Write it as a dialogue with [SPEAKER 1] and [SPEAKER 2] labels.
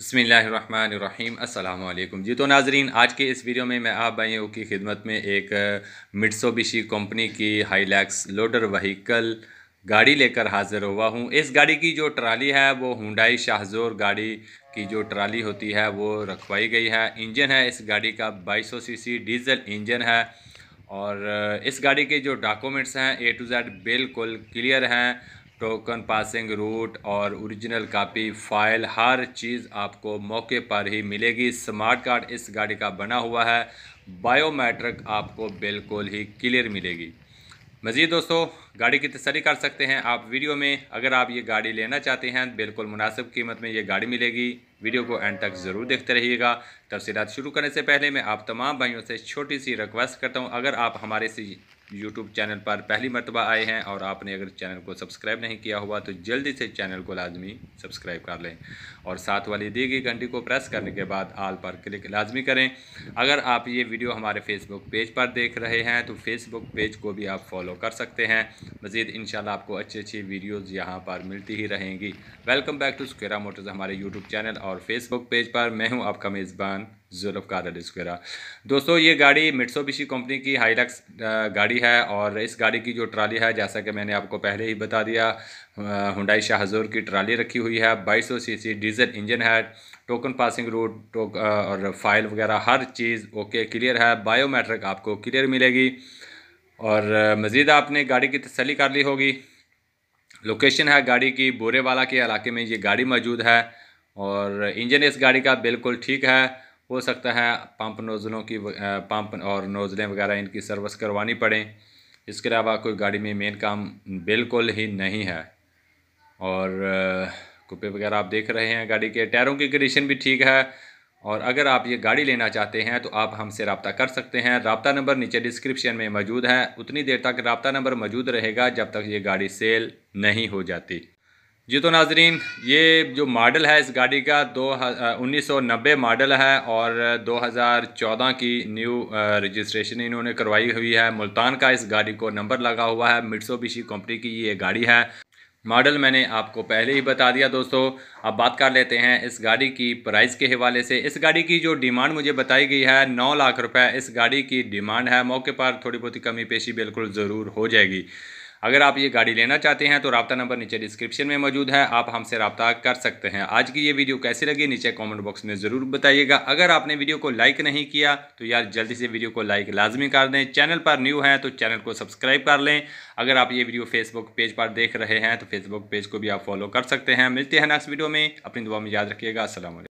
[SPEAKER 1] बसमीम् अल्लाम जी तो नाजरीन आज के इस वीडियो में मैं आप भाइयों की खिदमत में एक मिट्सोबिशी कंपनी की हाईलैक्स लोडर वहीकल गाड़ी लेकर हाज़िर हुआ हूँ इस गाड़ी की जो ट्राली है वो हुडाई शाहजोर गाड़ी की जो ट्राली होती है वो रखवाई गई है इंजन है इस गाड़ी का 2200 सीसी डीजल इंजन है और इस गाड़ी के जो डॉक्यूमेंट्स हैं ए टू जेड बिल्कुल क्लियर हैं टोकन पासिंग रूट और ओरिजिनल कापी फाइल हर चीज़ आपको मौके पर ही मिलेगी स्मार्ट कार्ड इस गाड़ी का बना हुआ है बायोमेट्रिक आपको बिल्कुल ही क्लियर मिलेगी मज़ीद दोस्तों गाड़ी की तस्री कर सकते हैं आप वीडियो में अगर आप ये गाड़ी लेना चाहते हैं बिल्कुल मुनासिब कीमत में ये गाड़ी मिलेगी वीडियो को एंड तक ज़रूर देखते रहिएगा तफसीत शुरू करने से पहले मैं आप तमाम भाइयों से छोटी सी रिक्वेस्ट करता हूँ अगर आप हमारे से यूट्यूब चैनल पर पहली मरतबा आए हैं और आपने अगर चैनल को सब्सक्राइब नहीं किया हुआ तो जल्दी से चैनल को लाजमी सब्सक्राइब कर लें और साथ वाली दी गई घंटी को प्रेस करने के बाद आल पर क्लिक लाजमी करें अगर आप ये वीडियो हमारे फेसबुक पेज पर देख रहे हैं तो फेसबुक पेज को भी आप फॉलो कर सकते हैं मज़ीद इन आपको अच्छी अच्छी वीडियोज़ यहाँ पर मिलती ही रहेंगी वेलकम बैक टू स्क्रा मोटर्स हमारे यूट्यूब चैनल और और फेसबुक पेज पर मैं हूं आपका मेज़बान जुल्फ अली स्क्वेरा दोस्तों ये गाड़ी मिट्सोबिशी कंपनी की हाईलक्स गाड़ी है और इस गाड़ी की जो ट्राली है जैसा कि मैंने आपको पहले ही बता दिया हुडाई शाहजोर की ट्राली रखी हुई है 2200 सीसी डीजल इंजन है टोकन पासिंग रूट टोक और फाइल वगैरह हर चीज़ ओके क्लियर है बायोमेट्रिक आपको क्लियर मिलेगी और मज़ीद आपने गाड़ी की तसली कर ली होगी लोकेशन है गाड़ी की बोरेवाला के इलाके में ये गाड़ी मौजूद है और इंजन इस गाड़ी का बिल्कुल ठीक है हो सकता है पंप नोज़लों की पंप और नोज़लें वगैरह इनकी सर्विस करवानी पड़े इसके अलावा कोई गाड़ी में मेन काम बिल्कुल ही नहीं है और कुपे वगैरह आप देख रहे हैं गाड़ी के टायरों की कंडीशन भी ठीक है और अगर आप ये गाड़ी लेना चाहते हैं तो आप हमसे रबता कर सकते हैं रबता नंबर नीचे डिस्क्रिप्शन में मौजूद है उतनी देर तक रबता नंबर मौजूद रहेगा जब तक ये गाड़ी सेल नहीं हो जाती जी तो नाजरीन ये जो मॉडल है इस गाड़ी का दो उन्नीस सौ नब्बे मॉडल है और 2014 की न्यू रजिस्ट्रेशन इन्होंने करवाई हुई है मुल्तान का इस गाड़ी को नंबर लगा हुआ है मिट्सोबिशी कंपनी की ये गाड़ी है मॉडल मैंने आपको पहले ही बता दिया दोस्तों अब बात कर लेते हैं इस गाड़ी की प्राइस के हवाले से इस गाड़ी की जो डिमांड मुझे बताई गई है नौ लाख रुपए इस गाड़ी की डिमांड है मौके पर थोड़ी बहुत कमी पेशी बिल्कुल ज़रूर हो जाएगी अगर आप ये गाड़ी लेना चाहते हैं तो रबता नंबर नीचे डिस्क्रिप्शन में मौजूद है आप हमसे रबता कर सकते हैं आज की ये वीडियो कैसी लगी नीचे कॉमेंट बॉक्स में ज़रूर बताइएगा अगर आपने वीडियो को लाइक नहीं किया तो यार जल्दी से वीडियो को लाइक लाजमी कर दें चैनल पर न्यू है तो चैनल को सब्सक्राइब कर लें अगर आप ये वीडियो फेसबुक पेज पर देख रहे हैं तो फेसबुक पेज को भी आप फॉलो कर सकते हैं मिलते हैं नेक्स्ट वीडियो में अपनी दुआ में याद रखिएगा असल